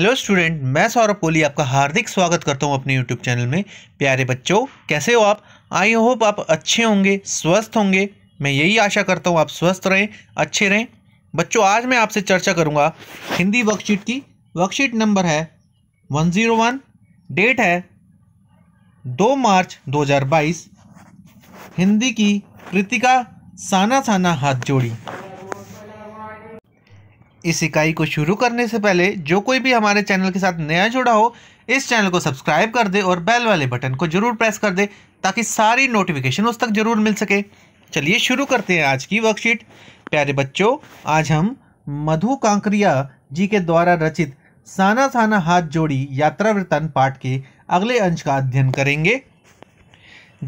hello student मैं सौरभ कोहली आपका हार्दिक स्वागत करता हूं अपने यूट्यूब चैनल में प्यारे बच्चों कैसे हो आप आई होप आप अच्छे होंगे स्वस्थ होंगे मैं यही आशा करता हूं आप स्वस्थ रहें अच्छे रहें बच्चों आज मैं आपसे चर्चा करूंगा हिंदी वर्कशीट की वर्कशीट नंबर है वन ज़ीरो वन डेट है दो मार्च दो हज़ार बाईस हिंदी की कृतिका साना साना हाथ जोड़ी इस इकाई को शुरू करने से पहले जो कोई भी हमारे चैनल के साथ नया जुड़ा हो इस चैनल को सब्सक्राइब कर दे और बेल वाले बटन को जरूर प्रेस कर दे ताकि सारी नोटिफिकेशन उस तक जरूर मिल सके चलिए शुरू करते हैं आज की वर्कशीट प्यारे बच्चों आज हम मधु कांकरिया जी के द्वारा रचित साना साना हाथ जोड़ी यात्रा वृतन पाठ के अगले अंश का अध्ययन करेंगे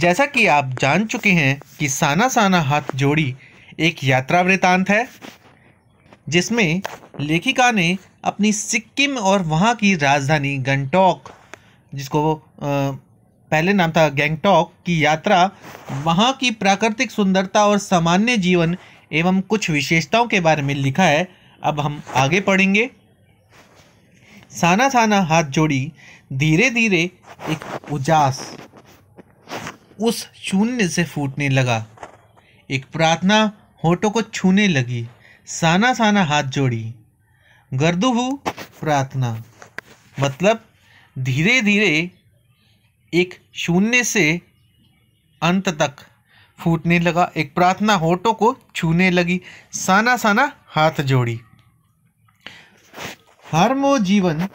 जैसा कि आप जान चुके हैं कि साना साना हाथ जोड़ी एक यात्रा वृतांत है जिसमें लेखिका ने अपनी सिक्किम और वहाँ की राजधानी गंगटोक जिसको पहले नाम था गैंगटोक की यात्रा वहाँ की प्राकृतिक सुंदरता और सामान्य जीवन एवं कुछ विशेषताओं के बारे में लिखा है अब हम आगे पढ़ेंगे साना साना हाथ जोड़ी धीरे धीरे एक उजास उस शून्य से फूटने लगा एक प्रार्थना होठों को छूने लगी साना साना हाथ जोड़ी गर्दुहु प्रार्थना मतलब धीरे धीरे एक शून्य से अंत तक फूटने लगा एक प्रार्थना होठों को छूने लगी साना साना हाथ जोड़ी मो जीवन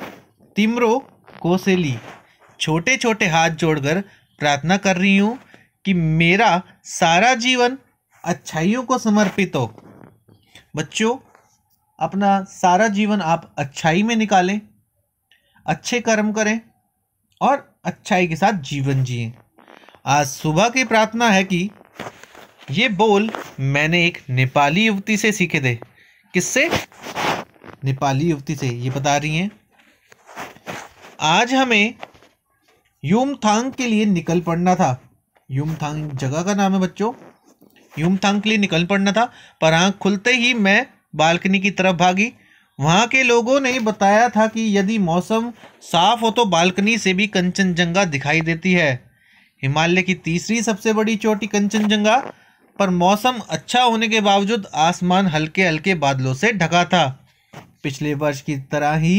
तिमरो कोसेली छोटे छोटे हाथ जोड़कर प्रार्थना कर रही हूँ कि मेरा सारा जीवन अच्छाइयों को समर्पित हो बच्चों अपना सारा जीवन आप अच्छाई में निकालें अच्छे कर्म करें और अच्छाई के साथ जीवन जिए आज सुबह की प्रार्थना है कि ये बोल मैंने एक नेपाली युवती से सीखे थे किससे नेपाली युवती से ये बता रही हैं आज हमें थांग के लिए निकल पड़ना था थांग जगह का नाम है बच्चों यूमथांग के लिए निकल पड़ना था पर आँख हाँ, खुलते ही मैं बालकनी की तरफ भागी वहाँ के लोगों ने बताया था कि यदि मौसम साफ हो तो बालकनी से भी कंचनजंगा दिखाई देती है हिमालय की तीसरी सबसे बड़ी चोटी कंचनजंगा पर मौसम अच्छा होने के बावजूद आसमान हल्के हल्के बादलों से ढका था पिछले वर्ष की तरह ही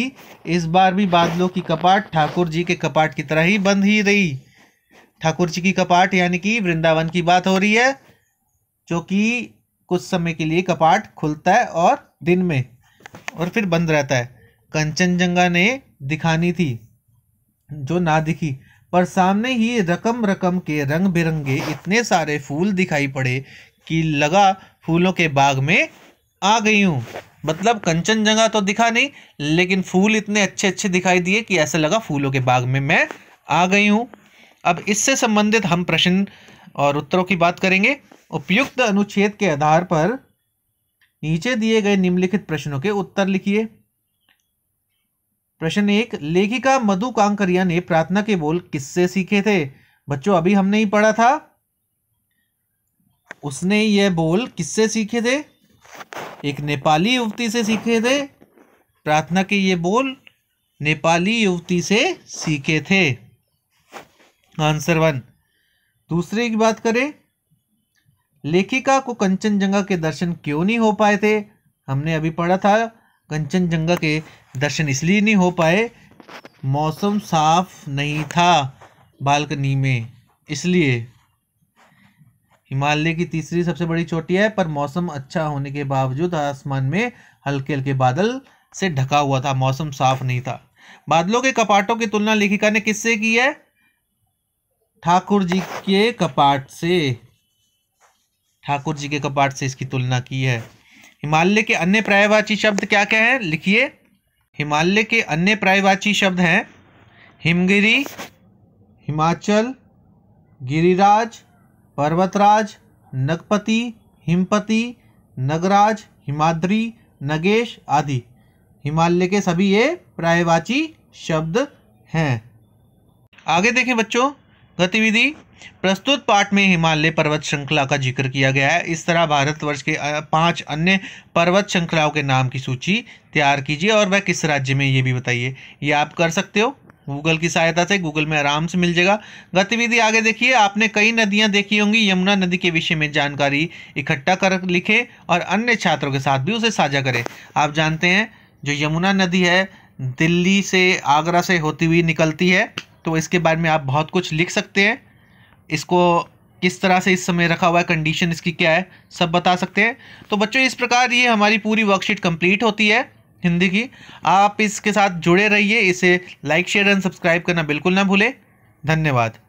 इस बार भी बादलों की कपाट ठाकुर जी के कपाट की तरह ही बंद ही रही ठाकुर जी की कपाट यानी कि वृंदावन की बात हो रही है जो कि कुछ समय के लिए कपाट खुलता है और दिन में और फिर बंद रहता है कंचनजंगा ने दिखानी थी जो ना दिखी पर सामने ही रकम रकम के रंग बिरंगे इतने सारे फूल दिखाई पड़े कि लगा फूलों के बाग में आ गई हूँ मतलब कंचनजंगा तो दिखा नहीं लेकिन फूल इतने अच्छे अच्छे दिखाई दिए कि ऐसा लगा फूलों के बाग में मैं आ गई हूँ अब इससे संबंधित हम प्रश्न और उत्तरों की बात करेंगे उपयुक्त अनुच्छेद के आधार पर नीचे दिए गए निम्नलिखित प्रश्नों के उत्तर लिखिए प्रश्न एक लेखिका मधु कांकरिया ने प्रार्थना के बोल किससे सीखे थे बच्चों अभी हमने ही पढ़ा था उसने यह बोल किससे सीखे थे एक नेपाली युवती से सीखे थे प्रार्थना के ये बोल नेपाली युवती से सीखे थे आंसर वन दूसरे की बात करें लेखिका को कंचनजंगा के दर्शन क्यों नहीं हो पाए थे हमने अभी पढ़ा था कंचनजंगा के दर्शन इसलिए नहीं हो पाए मौसम साफ नहीं था बालकनी में इसलिए हिमालय की तीसरी सबसे बड़ी चोटी है पर मौसम अच्छा होने के बावजूद आसमान में हल्के हल्के बादल से ढका हुआ था मौसम साफ नहीं था बादलों के कपाटों की तुलना लेखिका ने किससे की है ठाकुर जी के कपाट से ठाकुर जी के कपाट से इसकी तुलना की है हिमालय के अन्य प्रायवाची शब्द क्या क्या हैं लिखिए हिमालय के अन्य प्रायवाची शब्द हैं हिमगिरी हिमाचल गिरिराज पर्वतराज नगपति हिमपति नगराज हिमाद्री नगेश आदि हिमालय के सभी ये प्रायवाची शब्द हैं आगे देखें बच्चों गतिविधि प्रस्तुत पाठ में हिमालय पर्वत श्रृंखला का जिक्र किया गया है इस तरह भारतवर्ष के पांच अन्य पर्वत श्रृंखलाओं के नाम की सूची तैयार कीजिए और वह किस राज्य में ये भी बताइए ये आप कर सकते हो गूगल की सहायता से गूगल में आराम से मिल जाएगा गतिविधि आगे देखिए आपने कई नदियां देखी होंगी यमुना नदी के विषय में जानकारी इकट्ठा कर लिखे और अन्य छात्रों के साथ भी उसे साझा करें आप जानते हैं जो यमुना नदी है दिल्ली से आगरा से होती हुई निकलती है तो इसके बारे में आप बहुत कुछ लिख सकते हैं इसको किस तरह से इस समय रखा हुआ है कंडीशन इसकी क्या है सब बता सकते हैं तो बच्चों इस प्रकार ये हमारी पूरी वर्कशीट कंप्लीट होती है हिंदी की आप इसके साथ जुड़े रहिए इसे लाइक शेयर एंड सब्सक्राइब करना बिल्कुल ना भूलें धन्यवाद